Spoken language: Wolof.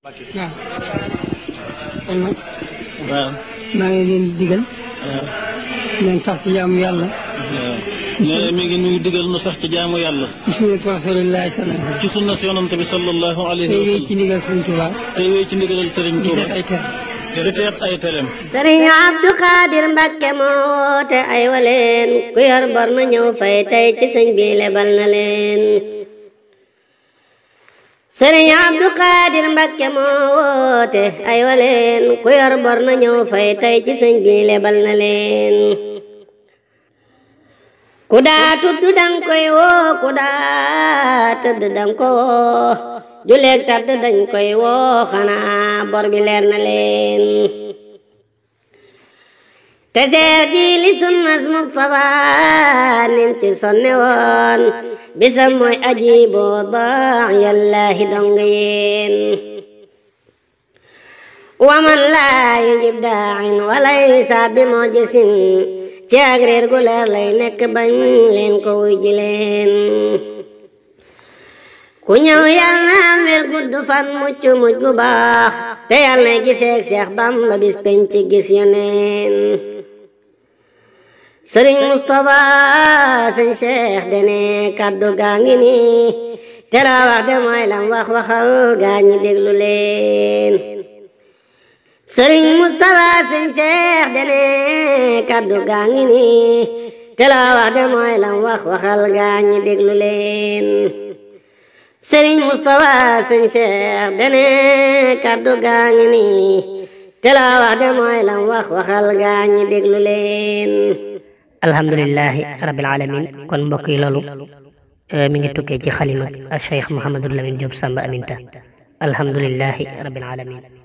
waaw kon nag waaw maa ngi leen di digal leen ci jaamu yàlla mais mi ngi nuyu digal ci jaamu yàlla ci sunnat rasulillahi sallam ci sunna si yonante bi sallallahu alayhi wa sallam tey wéy ci ndigal Sëriñ Tuuba tey wéy ci ndigalal Sëriñ Tuuba di teet ay tereem Mbakke moo woote ay waleen ku yor bor ñëw fay tey ci sëñ bi lebal na leen sëriñ Abdu Xaadir Mbakke moo woote ay waleen ku bor na ñëw fay tey ci sëñ bi lebal na leen ku daa tudd dang koy woo ku daa tëdd dang ko woo juleeg tàdd dañ koy woo xanaa bor bi leer na leen te seer ji li sunnas Mustafa ci sonne woon bisam mooy aji boo baax wa man laa yujib daa'in wa laysa bi mu'jisin ci ak réer gu leer lay nekk bañ leen ko wuy ji ku ñëw yàlla na wér gudd fan mucc mucc baax te yàlla na giseek Seex Bamba bis penc gis yoneen sëriñ Moustapha sëñ Cheikh dene kaddu gaa ngi nii te la wax de gaa ñi déglu leen sëriñ leen الحمد لله رب العالمين كن بقي لولو من توكي خليمك الشيخ محمد الله من جوب سامبا أمينتا الحمد لله رب العالمين